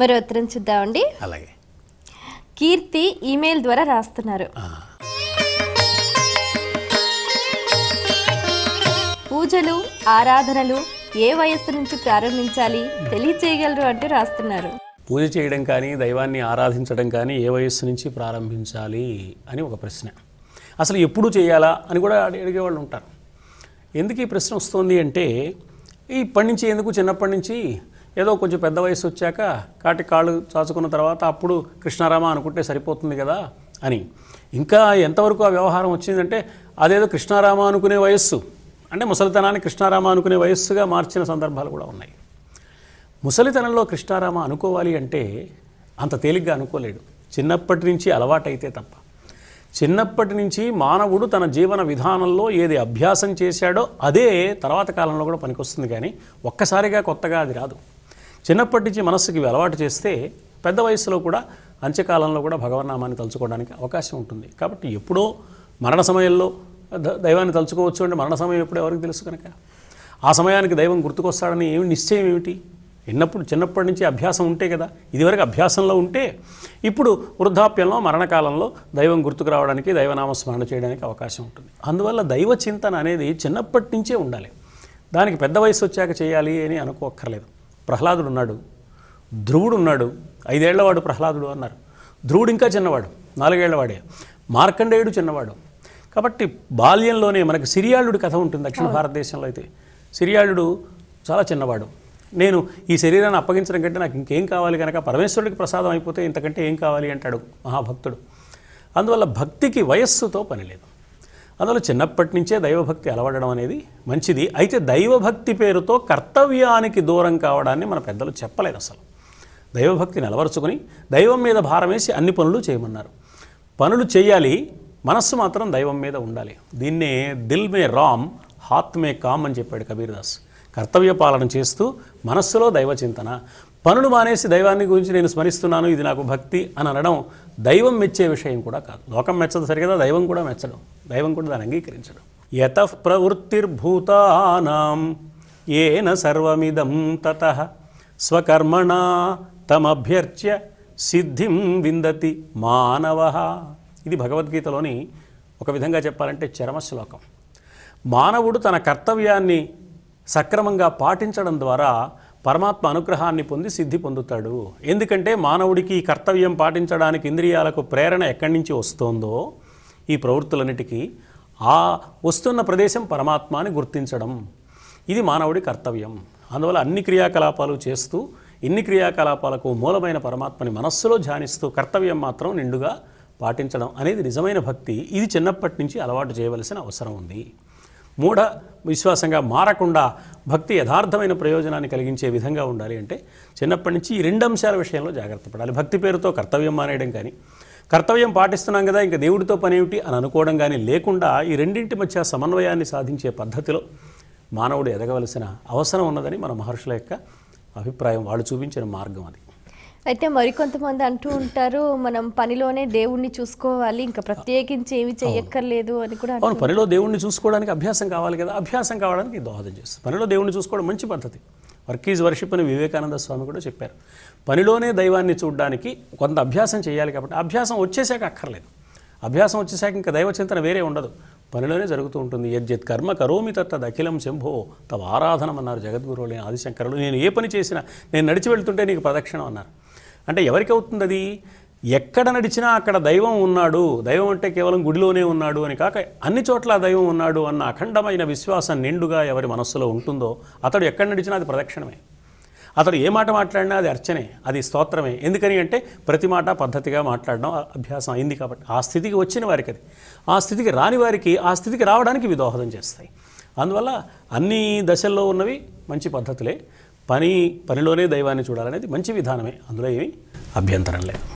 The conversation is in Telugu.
మరి ఉత్తరం చూద్దామండి అలాగే కీర్తి ఈమెయిల్ ద్వారా రాస్తున్నారు పూజలు ఆరాధనలు ఏ వయస్సు నుంచి ప్రారంభించాలి తెలియచేయగలరు అంటూ రాస్తున్నారు పూజ చేయడం కానీ దైవాన్ని ఆరాధించడం కానీ ఏ వయస్సు నుంచి ప్రారంభించాలి అని ఒక ప్రశ్న అసలు ఎప్పుడు చేయాలా అని కూడా అడిగేవాళ్ళు ఉంటారు ఎందుకు ఈ ప్రశ్న వస్తుంది అంటే ఇప్పటి నుంచి ఎందుకు చిన్నప్పటి నుంచి ఏదో కొంచెం పెద్ద వయసు వచ్చాక కాటి కాళ్ళు చాచుకున్న తర్వాత అప్పుడు కృష్ణారామ అనుకుంటే సరిపోతుంది కదా అని ఇంకా ఎంతవరకు ఆ వ్యవహారం వచ్చిందంటే అదేదో కృష్ణారామ అనుకునే వయస్సు అంటే ముసలితనాన్ని కృష్ణారామ అనుకునే వయస్సుగా మార్చిన సందర్భాలు కూడా ఉన్నాయి ముసలితనంలో కృష్ణారామ అనుకోవాలి అంటే అంత తేలిగ్గా అనుకోలేడు చిన్నప్పటి నుంచి అలవాటైతే తప్ప చిన్నప్పటి నుంచి మానవుడు తన జీవన విధానంలో ఏది అభ్యాసం చేశాడో అదే తర్వాత కాలంలో కూడా పనికొస్తుంది కానీ ఒక్కసారిగా కొత్తగా అది రాదు చిన్నప్పటి నుంచి మనస్సుకి అలవాటు చేస్తే పెద్ద వయసులో కూడా అంత్యకాలంలో కూడా భగవన్నామాన్ని తలుచుకోవడానికి అవకాశం ఉంటుంది కాబట్టి ఎప్పుడో మరణ సమయంలో దైవాన్ని తలుచుకోవచ్చు అంటే మరణ సమయం ఎప్పుడు ఎవరికి తెలుసు కనుక ఆ సమయానికి దైవం గుర్తుకొస్తాడని ఏమి నిశ్చయం ఏమిటి ఎన్నప్పుడు చిన్నప్పటి నుంచి అభ్యాసం ఉంటే కదా ఇదివరకు అభ్యాసంలో ఉంటే ఇప్పుడు వృద్ధాప్యంలో మరణకాలంలో దైవం గుర్తుకు రావడానికి దైవనామ స్మరణ చేయడానికి అవకాశం ఉంటుంది అందువల్ల దైవ చింతన అనేది చిన్నప్పటి నుంచే ఉండాలి దానికి పెద్ద వయసు వచ్చాక చేయాలి అని అనుకోక్కర్లేదు ప్రహ్లాదుడు ఉన్నాడు ధ్రువుడు ఉన్నాడు ఐదేళ్లవాడు ప్రహ్లాదుడు అన్నారు ధ్రువుడు ఇంకా చిన్నవాడు నాలుగేళ్లవాడే మార్కండేయుడు చిన్నవాడు కాబట్టి బాల్యంలోనే మనకు సిరియాళుడి కథ ఉంటుంది దక్షిణ భారతదేశంలో అయితే సిరియాళుడు చాలా చిన్నవాడు నేను ఈ శరీరాన్ని అప్పగించడం కంటే నాకు ఇంకేం కావాలి కనుక పరమేశ్వరుడికి ప్రసాదం అయిపోతే ఇంతకంటే ఏం కావాలి అంటాడు మహాభక్తుడు అందువల్ల భక్తికి వయస్సుతో పనిలేదు అందులో చిన్నప్పటి నుంచే దైవభక్తి అలవడడం అనేది మంచిది అయితే దైవభక్తి పేరుతో కర్తవ్యానికి దూరం కావడాన్ని మన పెద్దలు చెప్పలేదు అసలు దైవభక్తిని అలవరుచుకొని దైవం మీద భారమేసి అన్ని పనులు చేయమన్నారు పనులు చేయాలి మనస్సు మాత్రం దైవం మీద ఉండాలి దీన్నే దిల్ మే రామ్ హాత్ మే కామ్ అని చెప్పాడు కబీర్దాస్ కర్తవ్య పాలన చేస్తూ మనస్సులో దైవ చింతన పనులు మానేసి దైవాన్ని గురించి నేను స్మరిస్తున్నాను ఇది నాకు భక్తి అని అనడం దైవం మెచ్చే విషయం కూడా కాదు లోకం మెచ్చదు సరిగదా దైవం కూడా మెచ్చడం దైవం కూడా దాన్ని అంగీకరించడం యత ప్రవృత్తిర్భూతానాం ఏన సర్వమిదం తత స్వకర్మణ తమభ్యర్చ్య సిద్ధిం విందతి మానవ ఇది భగవద్గీతలోని ఒక విధంగా చెప్పాలంటే చరమశ్లోకం మానవుడు తన కర్తవ్యాన్ని సక్రమంగా పాటించడం ద్వారా పరమాత్మ అనుగ్రహాన్ని పొంది సిద్ధి పొందుతాడు ఎందుకంటే మానవుడికి కర్తవ్యం పాటించడానికి ఇంద్రియాలకు ప్రేరణ ఎక్కడి నుంచి వస్తోందో ఈ ప్రవృత్తులన్నిటికీ ఆ వస్తున్న ప్రదేశం పరమాత్మాని గుర్తించడం ఇది మానవుడి కర్తవ్యం అందువల్ల అన్ని క్రియాకలాపాలు చేస్తూ ఇన్ని క్రియాకలాపాలకు మూలమైన పరమాత్మని మనస్సులో ధ్యానిస్తూ కర్తవ్యం మాత్రం నిండుగా పాటించడం అనేది నిజమైన భక్తి ఇది చిన్నప్పటి నుంచి అలవాటు చేయవలసిన అవసరం ఉంది మూఢ విశ్వాసంగా మారకుండా భక్తి యథార్థమైన ప్రయోజనాన్ని కలిగించే విధంగా ఉండాలి అంటే చిన్నప్పటి నుంచి ఈ రెండు అంశాల విషయంలో జాగ్రత్త పడాలి భక్తి పేరుతో కర్తవ్యం మానేయడం కానీ కర్తవ్యం పాటిస్తున్నాం కదా ఇంకా దేవుడితో పనేమిటి అని అనుకోవడం కానీ లేకుండా ఈ రెండింటి మధ్య సమన్వయాన్ని సాధించే పద్ధతిలో మానవుడు ఎదగవలసిన అవసరం ఉన్నదని మన మహర్షుల యొక్క అభిప్రాయం వాళ్ళు చూపించిన మార్గం అది అయితే మరికొంతమంది అంటూ ఉంటారు మనం పనిలోనే దేవుణ్ణి చూసుకోవాలి ఇంకా ప్రత్యేకించి ఏమి చేయక్కర్లేదు అని కూడా అవును పనిలో దేవుణ్ణి చూసుకోవడానికి అభ్యాసం కావాలి కదా అభ్యాసం కావడానికి దోహదం చేస్తుంది పనిలో దేవుణ్ణి చూసుకోవడం మంచి పద్ధతి వర్క్ ఈజ్ వర్షిప్ అని వివేకానంద స్వామి కూడా చెప్పారు పనిలోనే దైవాన్ని చూడడానికి కొంత అభ్యాసం చేయాలి కాబట్టి అభ్యాసం వచ్చేసాక అక్కర్లేదు అభ్యాసం వచ్చేసాక ఇంకా దైవ చింతన వేరే ఉండదు పనిలోనే జరుగుతూ ఉంటుంది యజ్జత్ కర్మ కరోమి తత్త అఖిలం శంభో తవ ఆరాధనం అన్నారు జగద్గురువులు ఆదిశంకరులు నేను ఏ పని చేసినా నేను నడిచి వెళ్తుంటే నీకు ప్రదక్షిణం అన్నారు అంటే ఎవరికి అవుతుంది అది ఎక్కడ నడిచినా అక్కడ దైవం ఉన్నాడు దైవం అంటే కేవలం గుడిలోనే ఉన్నాడు అని కాక అన్ని చోట్ల దైవం ఉన్నాడు అన్న అఖండమైన విశ్వాసం నిండుగా ఎవరి మనస్సులో ఉంటుందో అతడు ఎక్కడ నడిచినా అది ప్రదక్షిణమే అతడు ఏ మాట మాట్లాడినా అది అర్చనే అది స్తోత్రమే ఎందుకని అంటే ప్రతి మాట పద్ధతిగా మాట్లాడడం అభ్యాసం అయింది కాబట్టి ఆ స్థితికి వచ్చిన వారికి అది ఆ స్థితికి రాని వారికి ఆ స్థితికి రావడానికి ఇవి దోహదం చేస్తాయి అందువల్ల అన్ని దశల్లో ఉన్నవి మంచి పద్ధతులే పని పనిలోనే దైవాన్ని చూడాలనేది మంచి విధానమే అందులో ఏమి అభ్యంతరం లేదు